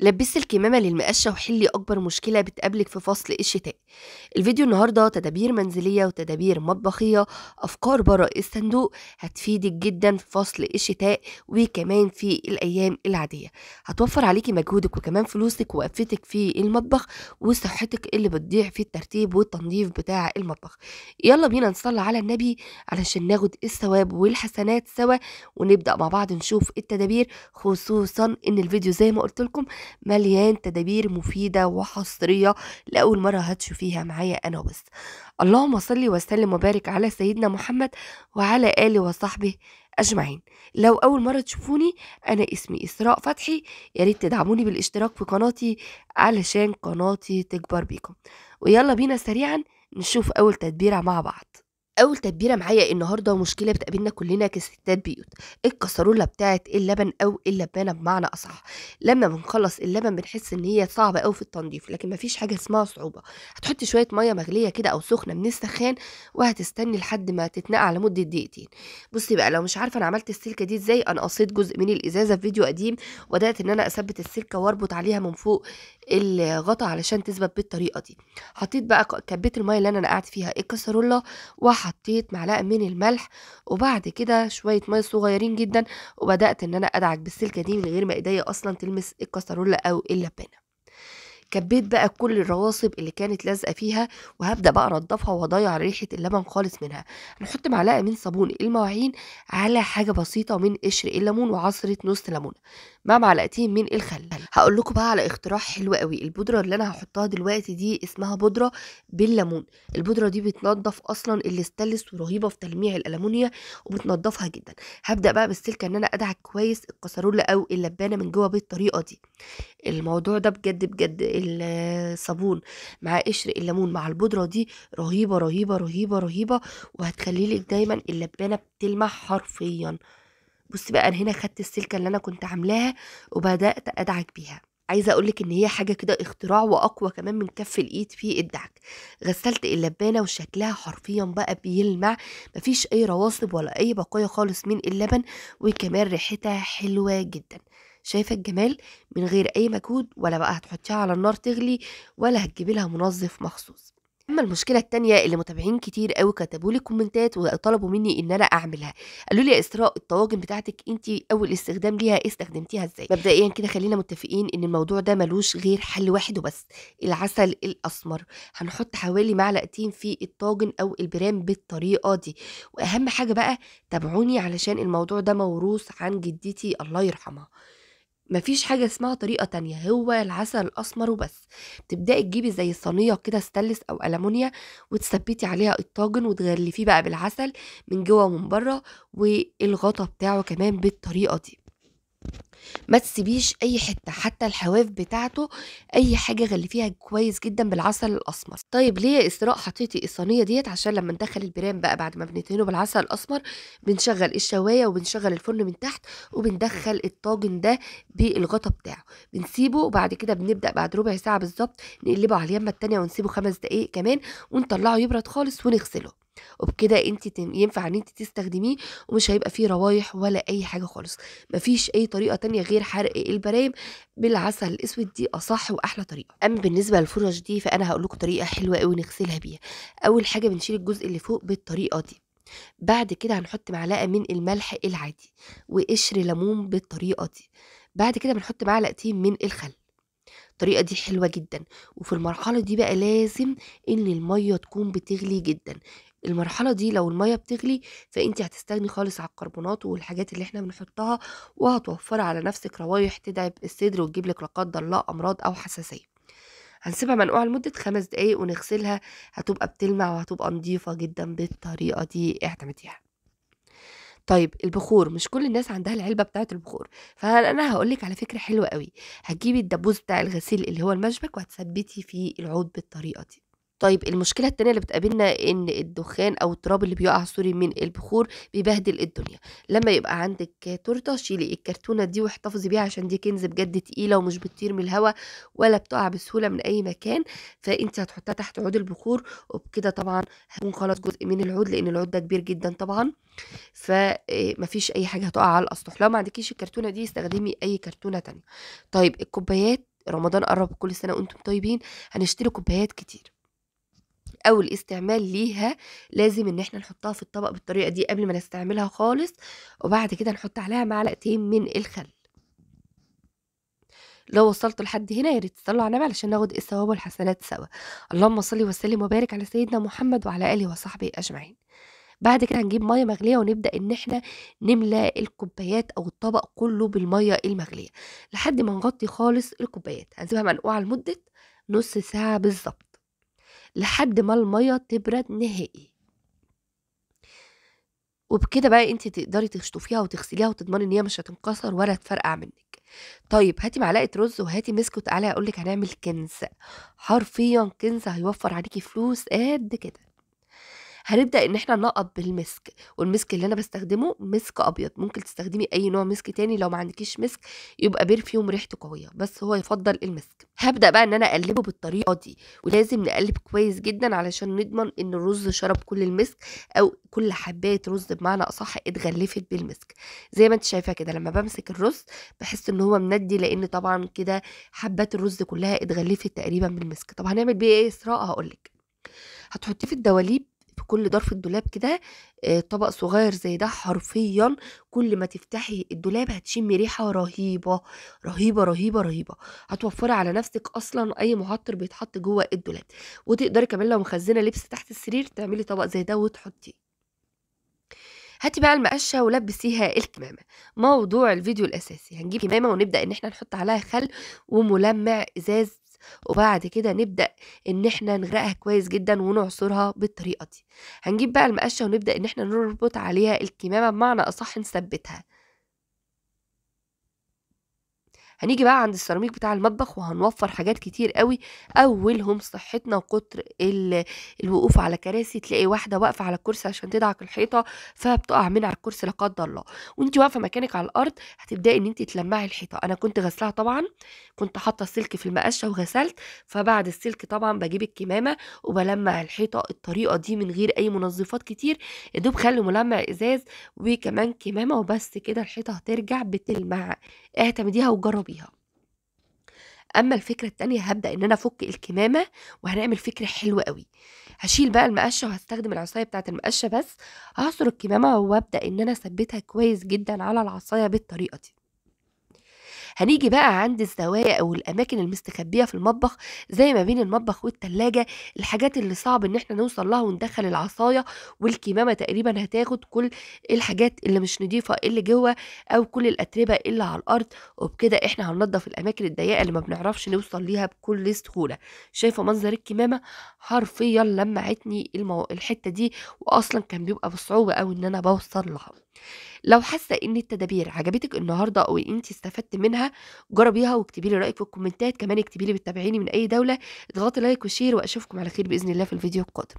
لبسي الكمامة للمقشة وحلي أكبر مشكلة بتقابلك في فصل الشتاء الفيديو النهاردة تدابير منزلية وتدابير مطبخية أفكار برا الصندوق هتفيدك جدا في فصل الشتاء وكمان في الأيام العادية هتوفر عليكي مجهودك وكمان فلوسك وقفتك في المطبخ وصحتك اللي بتضيع في الترتيب والتنظيف بتاع المطبخ يلا بينا نصلي على النبي علشان ناخد الثواب والحسنات سوا ونبدأ مع بعض نشوف التدابير خصوصا إن الفيديو زي ما قلت لكم مليان تدابير مفيدة وحصرية لأول مرة هتشوفيها معايا أنا وبس اللهم صل وسلم وبارك على سيدنا محمد وعلى آله وصحبه أجمعين لو أول مرة تشوفوني أنا اسمي إسراء فتحي ياريت تدعموني بالاشتراك في قناتي علشان قناتي تكبر بيكم ويلا بينا سريعا نشوف أول تدبيرة مع بعض اول تدبيره معايا النهارده ومشكله بتقابلنا كلنا كستات بيوت الكسروله بتاعه اللبن او اللبانه بمعنى اصح لما بنخلص اللبن بنحس ان هي صعبه قوي في التنظيف لكن مفيش حاجه اسمها صعوبه هتحط شويه ميه مغليه كده او سخنه من السخان وهتستني لحد ما تتنقع لمده دقيقتين بصي بقى لو مش عارفه انا عملت السلكه دي ازاي انا قصيت جزء من الازازه في فيديو قديم وبدات ان انا اثبت السلكه واربط عليها من فوق الغطا علشان تثبت بالطريقه دي حطيت بقى كبيت الميه اللي انا نقعت فيها الكسرولة وحطيت معلقه من الملح وبعد كده شويه ميه صغيرين جدا وبدات ان انا ادعك بالسلكه دي من غير ما ايديا اصلا تلمس الكسرولة او اللبانه كبيت بقى كل الرواسب اللي كانت لازقه فيها وهبدا بقى انضفها واضيع ريحه اللبن خالص منها هنحط معلقه من صابون المواعين على حاجه بسيطه من قشر الليمون وعصره نص ليمونه مع معلقتين من الخل هقول لكم بقى على اختراع حلو قوي البودره اللي انا هحطها دلوقتي دي اسمها بودره بالليمون البودره دي بتنضف اصلا الاستلس ورهيبه في تلميع الالومنيا وبتنضفها جدا هبدا بقى بالسلكه ان انا ادعك كويس الكسرله او اللبانه من جوه بالطريقه دي الموضوع ده بجد بجد الصابون مع قشر الليمون مع البودره دي رهيبه رهيبه رهيبه رهيبه لك دايما اللبانه بتلمع حرفيا بص بقى انا هنا خدت السلكه اللي انا كنت عاملاها وبدات ادعك بيها عايزه اقولك ان هي حاجه كده اختراع واقوى كمان من كف الايد في الدعك غسلت اللبانه وشكلها حرفيا بقى بيلمع مفيش اي رواسب ولا اي بقايا خالص من اللبن وكمان ريحتها حلوه جدا شايفه الجمال من غير اي مجهود ولا بقى هتحطيها على النار تغلي ولا هتجيبي لها منظف مخصوص اما المشكله التانية اللي متابعين كتير قوي كتبوا لي كومنتات وطلبوا مني ان انا اعملها قالوا لي يا اسراء الطواجن بتاعتك انت اول استخدام ليها استخدمتيها ازاي مبدئيا كده خلينا متفقين ان الموضوع ده ملوش غير حل واحد وبس العسل الاسمر هنحط حوالي معلقتين في الطاجن او البرام بالطريقه دي واهم حاجه بقى تابعوني علشان الموضوع ده موروث عن جدتي الله يرحمها مفيش حاجة اسمها طريقة تانية هو العسل الأسمر وبس تبدأي تجيبي زي صينية كده ستلس أو ألمونيا وتثبتي عليها الطاجن وتغلفيه بقى بالعسل من جوه ومن بره والغطا بتاعه كمان بالطريقة دي ما تسيبيش اي حته حتى الحواف بتاعته اي حاجه غلفيها كويس جدا بالعسل الاسمر طيب ليه يا اسراء حطيتي الصينيه ديت عشان لما ندخل البرام بقى بعد ما بنتهنه بالعسل الاسمر بنشغل الشوايه وبنشغل الفرن من تحت وبندخل الطاجن ده بالغطا بتاعه بنسيبه وبعد كده بنبدا بعد ربع ساعه بالظبط نقلبه على اليمه التانية ونسيبه خمس دقائق كمان ونطلعه يبرد خالص ونغسله وبكده انت ينفع ان انت تستخدميه ومش هيبقى فيه روايح ولا اي حاجه خالص مفيش اي طريقه تانية غير حرق البرايم بالعسل الاسود دي اصح واحلى طريقه اما بالنسبه للفرش دي فانا هقول لكم طريقه حلوه قوي نغسلها بيها اول حاجه بنشيل الجزء اللي فوق بالطريقه دي بعد كده هنحط معلقه من الملح العادي وقشر ليمون بالطريقه دي بعد كده بنحط معلقتين من الخل الطريقه دي حلوه جدا وفي المرحله دي بقى لازم ان الميه تكون بتغلي جدا المرحله دي لو الميه بتغلي فانت هتستغني خالص على الكربونات والحاجات اللي احنا بنحطها وهتوفري على نفسك روايح تدعب الصدر وتجيب لك لا قدر الله امراض او حساسيه هنسيبها منقوعة لمدة خمس دقايق ونغسلها هتبقى بتلمع وهتبقى نضيفة جدا بالطريقة دي اعتمديها طيب البخور مش كل الناس عندها العلبه بتاعه البخور فانا هقول لك على فكره حلوه قوي هتجيبي الدبوس بتاع الغسيل اللي هو المشبك وهتثبتي فيه العود بالطريقه دي طيب المشكلة التانية اللي بتقابلنا إن الدخان أو التراب اللي بيقع سوري من البخور بيبهدل الدنيا لما يبقى عندك تورتة شيلي الكرتونة دي واحتفظي بيها عشان دي كنز بجد تقيلة ومش بتطير من الهوا ولا بتقع بسهولة من أي مكان فأنت هتحطها تحت عود البخور وبكده طبعا هتكون خلاص جزء من العود لأن العود ده كبير جدا طبعا فمفيش آه، أي حاجة هتقع على الأسطح لو ما عندكيش الكرتونة دي استخدمي أي كرتونة تانية طيب الكوبايات رمضان قرب كل سنة وانتم طيبين هنشتري كوبايات كتير او الاستعمال ليها لازم ان احنا نحطها في الطبق بالطريقه دي قبل ما نستعملها خالص وبعد كده نحط عليها معلقتين من الخل لو وصلتوا لحد هنا يا ريت تصلوا على النبي علشان ناخد الثواب والحسنات سوا اللهم صل وسلم وبارك على سيدنا محمد وعلى اله وصحبه اجمعين بعد كده هنجيب ميه مغليه ونبدا ان احنا نملى الكوبايات او الطبق كله بالميه المغليه لحد ما نغطي خالص الكوبايات هنسيبها منقوعه لمده نص ساعه بالظبط لحد ما المية تبرد نهائي وبكده بقى انت تقدري تشطفيها وتغسليها وتضمني ان هي مش هتنكسر ولا تفرقع منك طيب هاتي معلقه رز وهاتي مسك اقول لك هنعمل كنز حرفيا كنز هيوفر عليكي فلوس قد كده هنبدا ان احنا نقط بالمسك والمسك اللي انا بستخدمه مسك ابيض ممكن تستخدمي اي نوع مسك تاني لو ما عندكيش مسك يبقى بيرفيوم ريحته قويه بس هو يفضل المسك هبدا بقى ان انا اقلبه بالطريقه دي ولازم نقلب كويس جدا علشان نضمن ان الرز شرب كل المسك او كل حبايه رز بمعنى اصح اتغلفت بالمسك زي ما انت شايفه كده لما بمسك الرز بحس ان هو مندي لان طبعا كده حبات الرز كلها اتغلفت تقريبا بالمسك طب هنعمل بيه ايه اسراء هقولك هتحطيه في الدواليب في كل ظرف الدولاب كده طبق صغير زي ده حرفيا كل ما تفتحي الدولاب هتشمي ريحه رهيبه رهيبه رهيبه رهيبه هتوفري على نفسك اصلا اي معطر بيتحط جوه الدولاب وتقدري كمان لو مخزنه لبس تحت السرير تعملي طبق زي ده وتحطيه هاتي بقى المقشه ولبسيها الكمامه موضوع الفيديو الاساسي هنجيب كمامه ونبدا ان احنا نحط عليها خل وملمع ازاز وبعد كده نبدأ ان احنا نغرقها كويس جدا ونعصرها بالطريقة دي هنجيب بقى المقشة ونبدأ ان احنا نربط عليها الكمامة بمعنى اصح نثبتها هنيجي بقى عند السيراميك بتاع المطبخ وهنوفر حاجات كتير قوي اولهم صحتنا وكتر الوقوف على كراسي تلاقي واحده واقفه على الكرسي عشان تدعك الحيطه فبتقع من على الكرسي لا قدر الله وانت واقفه مكانك على الارض هتبداي ان انت تلمعي الحيطه انا كنت غسلها طبعا كنت حاطه السلك في المقشه وغسلت فبعد السلك طبعا بجيب الكمامه وبلمع الحيطه الطريقه دي من غير اي منظفات كتير يا دوب خلي ملمع ازاز وكمان كمامه وبس كده الحيطه هترجع بتلمع اعتمديها وجرب بيها اما الفكره التانية هبدا ان انا افك الكمامه وهنعمل فكره حلوه قوي هشيل بقى المقشه وهستخدم العصايه بتاعه المقشه بس هعصر الكمامه وابدا ان انا اثبتها كويس جدا على العصايه بالطريقه دي هنيجي بقى عند الزوايا او الاماكن المستخبيه في المطبخ زي ما بين المطبخ والتلاجة الحاجات اللي صعب ان احنا نوصل لها وندخل العصايه والكمامه تقريبا هتاخد كل الحاجات اللي مش نضيفه اللي جوه او كل الاتربه اللي على الارض وبكده احنا هننضف الاماكن الضيقه اللي ما بنعرفش نوصل ليها بكل سهوله شايفه منظر الكمامه حرفيا لمعتني المو... الحته دي واصلا كان بيبقى بصعوبه او ان انا بوصل لها لو حاسه ان التدابير عجبتك النهارده او انت استفدت منها جربيها واكتبي لي رايك في الكومنتات كمان اكتبي لي بتتابعيني من اي دوله اضغطي لايك وشير واشوفكم على خير باذن الله في الفيديو القادم